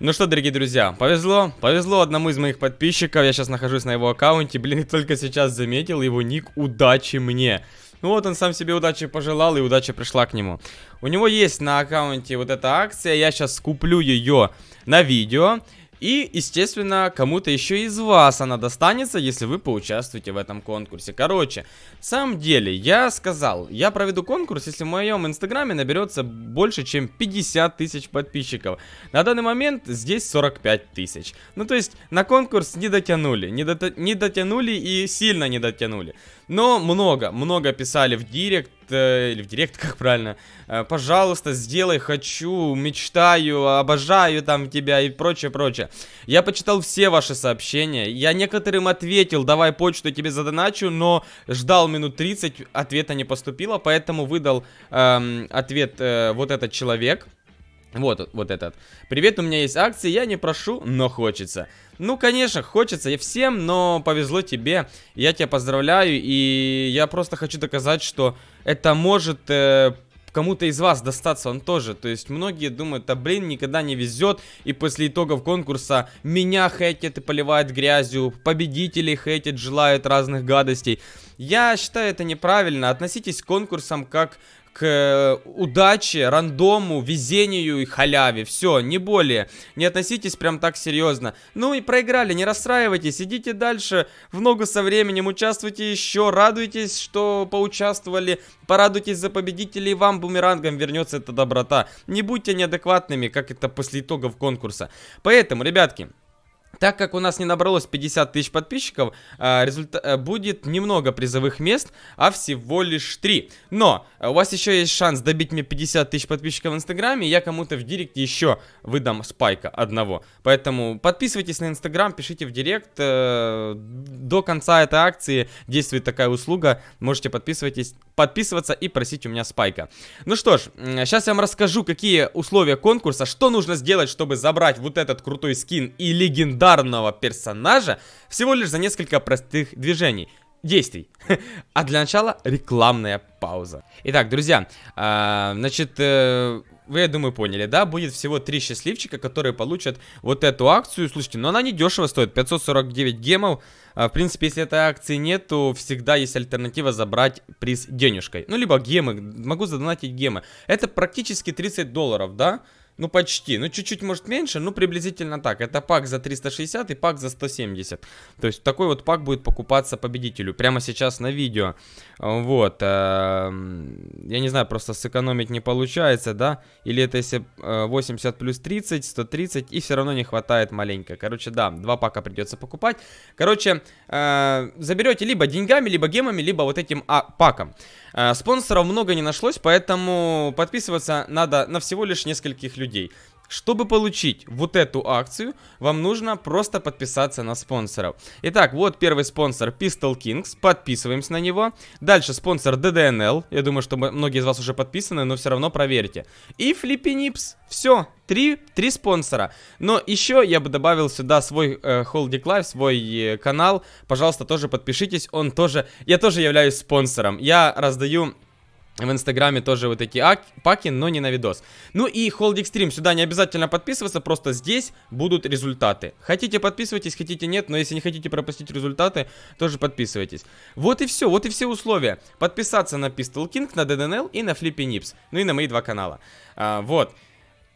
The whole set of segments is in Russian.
Ну что, дорогие друзья, повезло, повезло одному из моих подписчиков, я сейчас нахожусь на его аккаунте, блин, только сейчас заметил его ник «Удачи мне». Ну вот он сам себе удачи пожелал, и удача пришла к нему. У него есть на аккаунте вот эта акция, я сейчас куплю ее на видео, и, естественно, кому-то еще из вас она достанется, если вы поучаствуете в этом конкурсе. Короче, в самом деле, я сказал, я проведу конкурс, если в моем инстаграме наберется больше, чем 50 тысяч подписчиков. На данный момент здесь 45 тысяч. Ну, то есть, на конкурс не дотянули, не, дот... не дотянули и сильно не дотянули. Но много, много писали в директ, Э, или в директ, как правильно, э, пожалуйста, сделай, хочу, мечтаю, обожаю там тебя и прочее, прочее. Я почитал все ваши сообщения, я некоторым ответил, давай почту тебе задоначу, но ждал минут 30, ответа не поступило, поэтому выдал э, ответ э, вот этот человек. Вот, вот этот. Привет, у меня есть акции, я не прошу, но хочется. Ну, конечно, хочется и всем, но повезло тебе. Я тебя поздравляю, и я просто хочу доказать, что это может э, кому-то из вас достаться он тоже. То есть многие думают, да блин, никогда не везет, и после итогов конкурса меня хейтят и поливают грязью, победителей хейтят, желают разных гадостей. Я считаю это неправильно. Относитесь к конкурсам как к э, удаче, рандому, везению и халяве. Все, не более. Не относитесь прям так серьезно. Ну и проиграли, не расстраивайтесь, идите дальше. В ногу со временем участвуйте еще, радуйтесь, что поучаствовали. Порадуйтесь за победителей, вам бумерангом вернется эта доброта. Не будьте неадекватными, как это после итогов конкурса. Поэтому, ребятки, так как у нас не набралось 50 тысяч подписчиков, э, результа- э, будет немного призовых мест, а всего лишь 3. Но э, у вас еще есть шанс добить мне 50 тысяч подписчиков в Инстаграме, я кому-то в Директе еще выдам спайка одного. Поэтому подписывайтесь на Инстаграм, пишите в Директ. До конца этой акции действует такая услуга. Можете подписывайтесь, подписываться и просить у меня спайка. Ну что ж, сейчас я вам расскажу, какие условия конкурса, что нужно сделать, чтобы забрать вот этот крутой скин и легендарный ударного персонажа всего лишь за несколько простых движений действий. А для начала рекламная пауза. Итак, друзья, а, значит, э, вы, я думаю, поняли, да? Будет всего три счастливчика, которые получат вот эту акцию. Слушайте, но ну она не дешево стоит, 549 гемов. А, в принципе, если этой акции нет, то всегда есть альтернатива забрать приз денежкой. Ну, либо гемы, могу задонатить гемы. Это практически 30 долларов, да? Да ну, почти. Ну, чуть-чуть, может, меньше, ну, приблизительно так. Это пак за 360 и пак за 170. То есть, такой вот пак будет покупаться победителю прямо сейчас на видео. Вот. Эм, я не знаю, просто сэкономить не получается, да? Или это если 80 э, плюс 30, 130, и все равно не хватает маленько. Короче, да, два пака придется покупать. Короче, э, заберете либо деньгами, либо гемами, либо вот этим а, паком. А, спонсоров много не нашлось, поэтому подписываться надо на всего лишь нескольких людей. Чтобы получить вот эту акцию, вам нужно просто подписаться на спонсоров. Итак, вот первый спонсор Pistol Kings, подписываемся на него. Дальше спонсор DDNL, я думаю, что многие из вас уже подписаны, но все равно проверьте. И Flippy Nips, все, три, три спонсора. Но еще я бы добавил сюда свой э, Holding Live, свой э, канал, пожалуйста, тоже подпишитесь, он тоже, я тоже являюсь спонсором. Я раздаю в инстаграме тоже вот такие ак- паки, но не на видос. Ну и Холд Экстрим сюда не обязательно подписываться, просто здесь будут результаты. Хотите подписывайтесь, хотите нет, но если не хотите пропустить результаты, тоже подписывайтесь. Вот и все, вот и все условия. Подписаться на Pistol King, на DNL и на Flippy Nips, ну и на мои два канала. А, вот.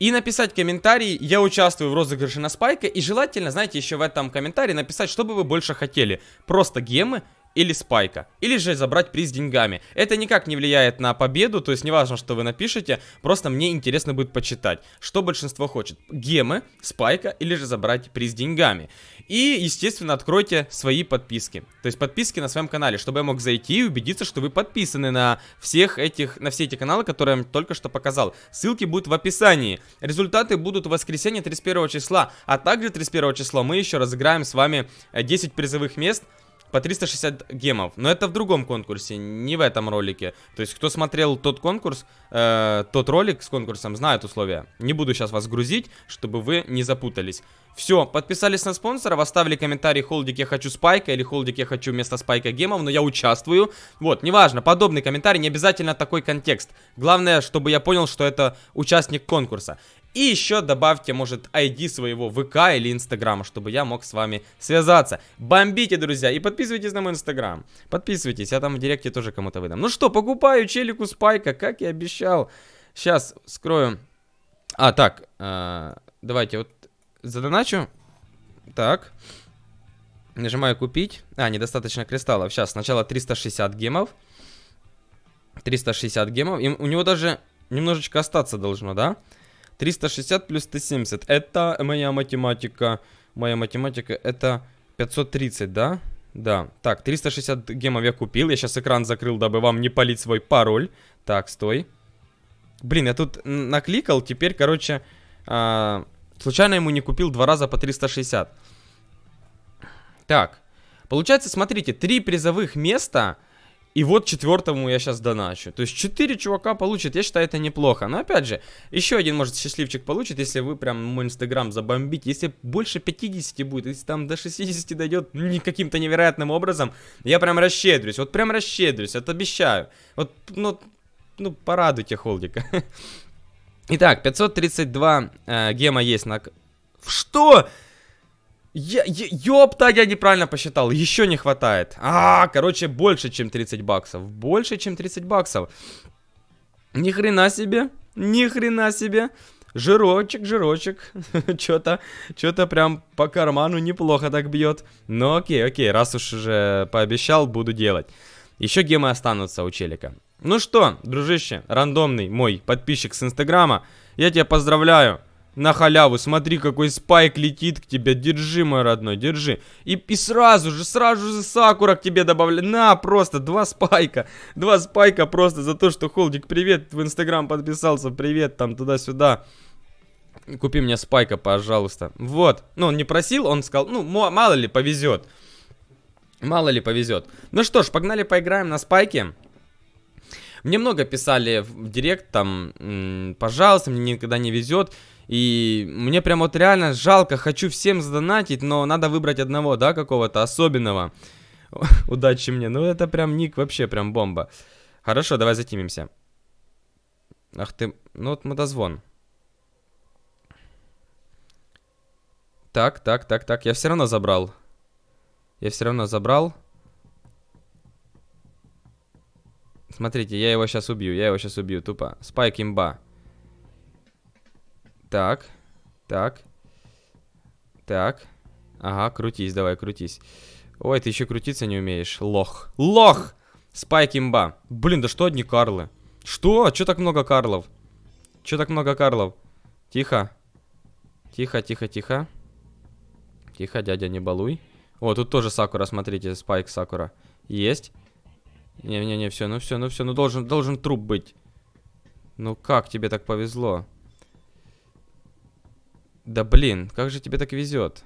И написать комментарий, я участвую в розыгрыше на Спайка, и желательно, знаете, еще в этом комментарии написать, что бы вы больше хотели. Просто гемы или спайка, или же забрать приз деньгами. Это никак не влияет на победу, то есть неважно, что вы напишете, просто мне интересно будет почитать, что большинство хочет. Гемы, спайка или же забрать приз деньгами. И, естественно, откройте свои подписки, то есть подписки на своем канале, чтобы я мог зайти и убедиться, что вы подписаны на всех этих, на все эти каналы, которые я вам только что показал. Ссылки будут в описании. Результаты будут в воскресенье 31 числа, а также 31 числа мы еще разыграем с вами 10 э, призовых мест, по 360 гемов. Но это в другом конкурсе, не в этом ролике. То есть, кто смотрел тот конкурс, э, тот ролик с конкурсом, знает условия. Не буду сейчас вас грузить, чтобы вы не запутались. Все, подписались на спонсоров, оставили комментарий холдик я хочу спайка или холдик я хочу вместо спайка гемов, но я участвую. Вот, неважно, подобный комментарий, не обязательно такой контекст. Главное, чтобы я понял, что это участник конкурса. И еще добавьте, может, ID своего ВК или Инстаграма, чтобы я мог с вами связаться. Бомбите, друзья, и подписывайтесь на мой Инстаграм. Подписывайтесь, я там в Директе тоже кому-то выдам. Ну что, покупаю челику Спайка, как и обещал. Сейчас скрою. А, так, э, давайте вот задоначу. Так. Нажимаю купить. А, недостаточно кристаллов. Сейчас, сначала 360 гемов. 360 гемов. И у него даже немножечко остаться должно, да? Да. 360 плюс 170. Это моя математика. Моя математика это 530, да? Да. Так, 360 гемов я купил. Я сейчас экран закрыл, дабы вам не палить свой пароль. Так, стой. Блин, я тут накликал. Теперь, короче, а, случайно ему не купил два раза по 360. Так. Получается, смотрите, три призовых места и вот четвертому я сейчас доначу. То есть четыре чувака получит, я считаю, это неплохо. Но опять же, еще один, может, счастливчик получит, если вы прям мой инстаграм забомбите. Если больше 50 будет, если там до 60 дойдет ну, не каким-то невероятным образом, я прям расщедрюсь. Вот прям расщедрюсь, это обещаю. Вот, ну, ну порадуйте холдика. Итак, 532 э, гема есть на... Что? Я, ёпта, я неправильно посчитал. Еще не хватает. А, короче, больше, чем 30 баксов. Больше, чем 30 баксов. Ни хрена себе. Ни хрена себе. Жирочек, жирочек. Что-то что то прям по карману неплохо так бьет. Но окей, окей, раз уж уже пообещал, буду делать. Еще гемы останутся у челика. Ну что, дружище, рандомный мой подписчик с инстаграма, я тебя поздравляю на халяву. Смотри, какой спайк летит к тебе. Держи, мой родной, держи. И, и сразу же, сразу же Сакура к тебе добавляет. На, просто два спайка. Два спайка просто за то, что Холдик, привет, в Инстаграм подписался, привет, там туда-сюда. Купи мне спайка, пожалуйста. Вот. Ну, он не просил, он сказал, ну, мало ли, повезет. Мало ли, повезет. Ну что ж, погнали, поиграем на спайке. Мне много писали в директ, там, пожалуйста, мне никогда не везет. И мне прям вот реально жалко, хочу всем задонатить, но надо выбрать одного, да, какого-то особенного. Удачи мне. Ну, это прям ник вообще прям бомба. Хорошо, давай затимимся. Ах ты... Ну, вот мотозвон. Так, так, так, так. Я все равно забрал. Я все равно забрал. Смотрите, я его сейчас убью. Я его сейчас убью, тупо. Спайк имба. Так, так, так. Ага, крутись, давай, крутись. Ой, ты еще крутиться не умеешь. Лох. Лох! Спайк имба. Блин, да что одни Карлы? Что? Че так много Карлов? Че так много Карлов? Тихо. Тихо, тихо, тихо. Тихо, дядя, не балуй. О, тут тоже Сакура, смотрите, спайк Сакура. Есть. Не-не-не, все, ну все, ну все, ну должен, должен труп быть. Ну как тебе так повезло? Да блин, как же тебе так везет?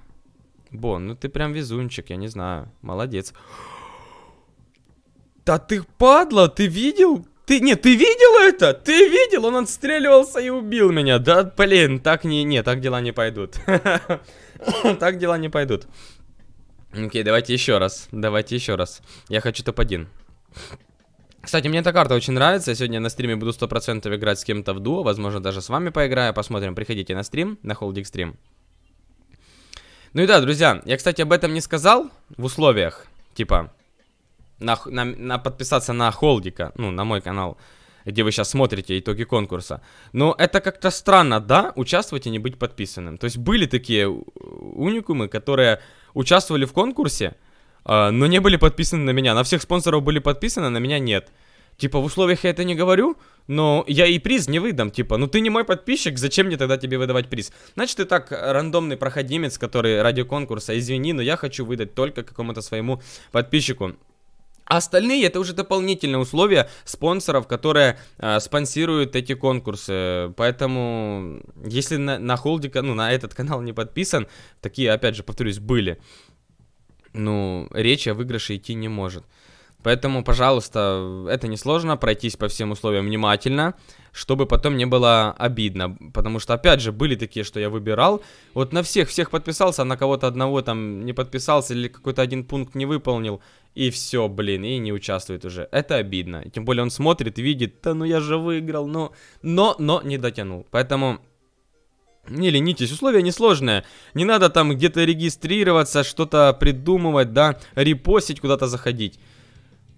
Бон, ну ты прям везунчик, я не знаю. Молодец. Да ты падла, ты видел? Ты, нет, ты видел это? Ты видел? Он отстреливался и убил меня. Да, блин, так не, не, так дела не пойдут. Так дела не пойдут. Окей, давайте еще раз. Давайте еще раз. Я хочу топ-1. Кстати, мне эта карта очень нравится. Я сегодня на стриме буду 100% играть с кем-то в дуо. Возможно, даже с вами поиграю. Посмотрим. Приходите на стрим, на холдик стрим. Ну и да, друзья, я, кстати, об этом не сказал в условиях. Типа, на, на, на подписаться на холдика, ну, на мой канал, где вы сейчас смотрите итоги конкурса. Но это как-то странно, да, участвовать и не быть подписанным. То есть были такие уникумы, которые участвовали в конкурсе, а, но не были подписаны на меня. На всех спонсоров были подписаны, на меня нет. Типа, в условиях я это не говорю, но я и приз не выдам. Типа, ну ты не мой подписчик, зачем мне тогда тебе выдавать приз? Значит, ты так э, рандомный проходимец, который ради конкурса, извини, но я хочу выдать только какому-то своему подписчику. А остальные это уже дополнительные условия спонсоров, которые э, спонсируют эти конкурсы. Поэтому, если на, на холдика, ну, на этот канал не подписан, такие, опять же, повторюсь, были ну, речь о выигрыше идти не может. Поэтому, пожалуйста, это несложно, пройтись по всем условиям внимательно, чтобы потом не было обидно. Потому что, опять же, были такие, что я выбирал. Вот на всех, всех подписался, а на кого-то одного там не подписался или какой-то один пункт не выполнил. И все, блин, и не участвует уже. Это обидно. Тем более он смотрит, видит, да ну я же выиграл, но... Но, но не дотянул. Поэтому не ленитесь, условия несложные. Не надо там где-то регистрироваться, что-то придумывать, да, репостить, куда-то заходить.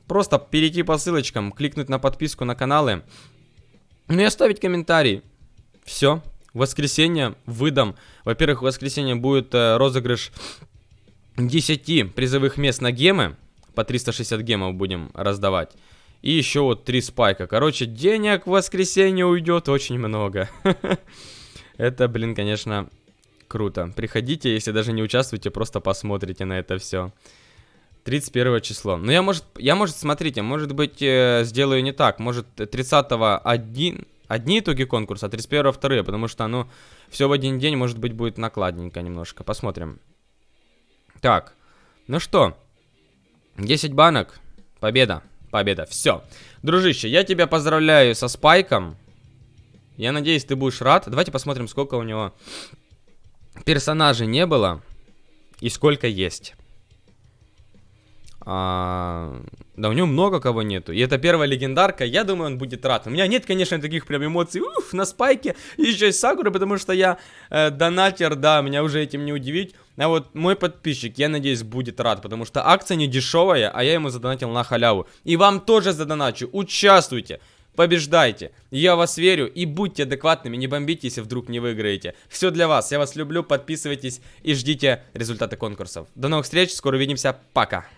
Просто перейти по ссылочкам, кликнуть на подписку на каналы. Ну и оставить комментарий. Все. воскресенье выдам. Во-первых, в воскресенье будет э, розыгрыш 10 призовых мест на гемы. По 360 гемов будем раздавать. И еще вот 3 спайка. Короче, денег в воскресенье уйдет очень много. Это, блин, конечно, круто. Приходите, если даже не участвуете, просто посмотрите на это все. 31 число. Но ну, я, может, я, может, смотрите, может быть, э, сделаю не так. Может, 30-го одни итоги конкурса, а 31-го вторые, потому что, ну, все в один день, может быть, будет накладненько немножко. Посмотрим. Так, ну что, 10 банок, победа, победа, все. Дружище, я тебя поздравляю со спайком. Я надеюсь, ты будешь рад. Давайте посмотрим, сколько у него персонажей не было и сколько есть. А, да у него много кого нету. И это первая легендарка, я думаю, он будет рад. У меня нет, конечно, таких прям эмоций. Уф, на спайке еще и Сакуры, потому что я э, донатер, да, меня уже этим не удивить. А вот мой подписчик, я надеюсь, будет рад, потому что акция не дешевая, а я ему задонатил на халяву. И вам тоже задоначу, участвуйте побеждайте. Я вас верю и будьте адекватными, не бомбите, если вдруг не выиграете. Все для вас, я вас люблю, подписывайтесь и ждите результаты конкурсов. До новых встреч, скоро увидимся, пока.